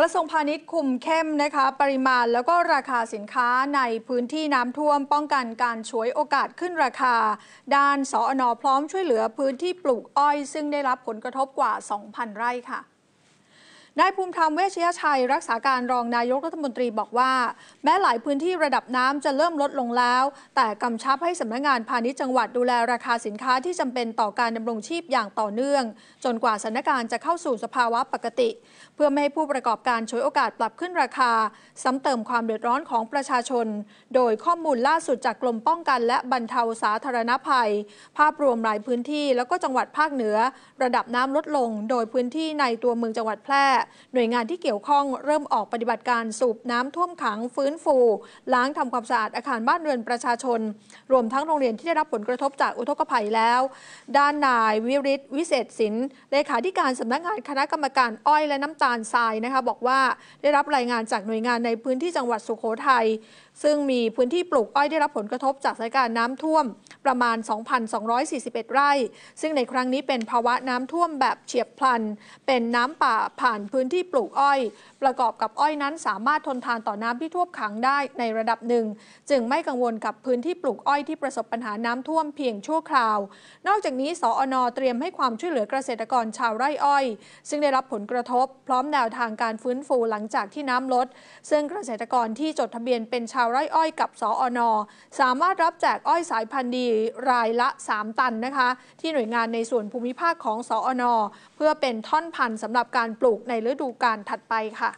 กระทรวงพาณิชย์คุมเข้มนะคะ ปริมาณแล้วก็ราคาสินค้าในพื้นที่น้ำท่วม ป้องกันการฉวยโอกาสขึ้นราคา ด้านสอนอพร้อมช่วยเหลือพื้นที่ปลูกอ้อยซึ่งได้รับผลกระทบกว่า 2,000 ไร่ค่ะนายภูมิธรรมเวชยชัยรักษาการรองนายกรัฐมนตรีบอกว่า แม้หลายพื้นที่ระดับน้ำจะเริ่มลดลงแล้ว แต่กำชับให้สำนักงานพาณิชย์จังหวัดดูแลราคาสินค้าที่จำเป็นต่อการดำรงชีพอย่างต่อเนื่อง จนกว่าสถานการณ์จะเข้าสู่สภาวะปกติ เพื่อไม่ให้ผู้ประกอบการฉวยโอกาสปรับขึ้นราคาซ้ำเติมความเดือดร้อนของประชาชน โดยข้อมูลล่าสุดจากกรมป้องกัน และบรรเทาสาธารณภัย ภาพรวมหลายพื้นที่ แล้วก็จังหวัดภาคเหนือ ระดับน้ำลดลง โดยพื้นที่ในตัวเมืองจังหวัดแพร่หน่วยงานที่เกี่ยวข้องเริ่มออกปฏิบัติการสูบน้ำท่วมขัง ฟื้นฟู ล้างทำความสะอาด อาคารบ้านเรือนประชาชน รวมทั้งโรงเรียนที่ได้รับผลกระทบจากอุทกภัยแล้ว ด้านนาย วิริศวิเศษสิน เลขาธิการสำนักงานคณะกรรมการอ้อยและน้ำตาลทรายนะคะบอกว่าได้รับรายงานจากหน่วยงานในพื้นที่จังหวัดสุโขทัยซึ่งมีพื้นที่ปลูกอ้อยได้รับผลกระทบจากสถานการณ์น้ำท่วมประมาณ2,241 ไร่ ซึ่งในครั้งนี้เป็นภาวะน้ำท่วมแบบเฉียบพลัน เป็นน้ำป่าผ่านพื้นพื้นที่ปลูกอ้อย ประกอบกับอ้อยนั้น สามารถทนทานต่อน้ำที่ท่วมขังได้ในระดับหนึ่ง จึงไม่กังวลกับพื้นที่ปลูกอ้อยที่ประสบปัญหาน้ำท่วมเพียงชั่วคราว นอกจากนี้สอนเตรียมให้ความช่วยเหลือเกษตรกรชาวไร่อ้อยซึ่งได้รับผลกระทบพร้อมแนวทางการฟื้นฟูหลังจากที่น้ำลด ซึ่งเกษตรกรที่จดทะเบียนเป็นชาวไร่อ้อยกับสอนสามารถรับแจกอ้อยสายพันธุ์ดีรายละ 3 ตันนะคะ ที่หน่วยงานในส่วนภูมิภาคของสอนเพื่อเป็นท่อนพันธุ์สำหรับการปลูกในฤดูกาลถัดไปค่ะ